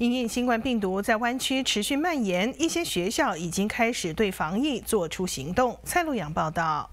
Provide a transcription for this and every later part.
因应新冠病毒在湾区持续蔓延，一些学校已经开始对防疫做出行动。蔡路阳报道：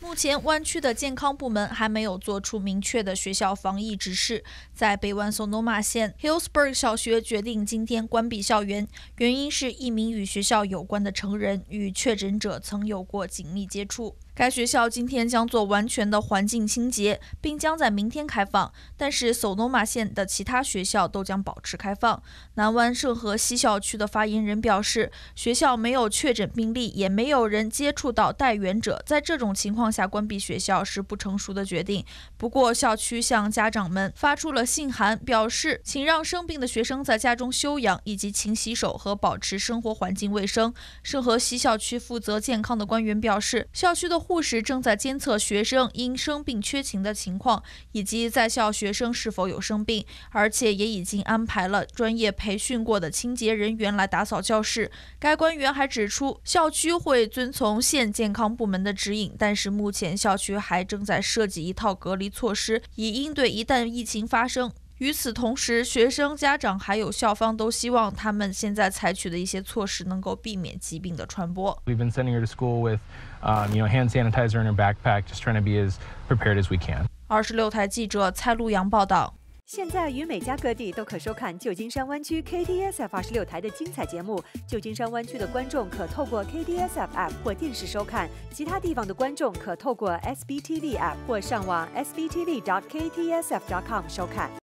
目前，湾区的健康部门还没有做出明确的学校防疫指示。在北湾索诺马县 Hillsburg 小学决定今天关闭校园，原因是一名与学校有关的成人与确诊者曾有过紧密接触。该学校今天将做完全的环境清洁，并将在明天开放。但是，索诺马县的其他学校都将保持开放。南湾圣河西校区的发言人表示，学校没有确诊病例，也没有人接触到带源者。在这种情况下，关闭学校是不成熟的决定。不过，校区向家长们发出了信函，表示请让生病的学生在家中休养，以及勤洗手和保持生活环境卫生。圣河西校区负责健康的官员表示，校区的。护士正在监测学生因生病缺勤的情况，以及在校学生是否有生病，而且也已经安排了专业培训过的清洁人员来打扫教室。该官员还指出，校区会遵从县健康部门的指引，但是目前校区还正在设计一套隔离措施，以应对一旦疫情发生。与此同时，学生、家长还有校方都希望他们现在采取的一些措施能够避免疾病的传播。二十六台记者蔡路阳报道：现在于美加各地都可收看旧金山湾区 k d s f 二十六台的精彩节目。旧金山湾区的观众可透过 k d s f app 或电视收看，其他地方的观众可透过 SBTV app 或上网 sbtv.ktsf.com 收看。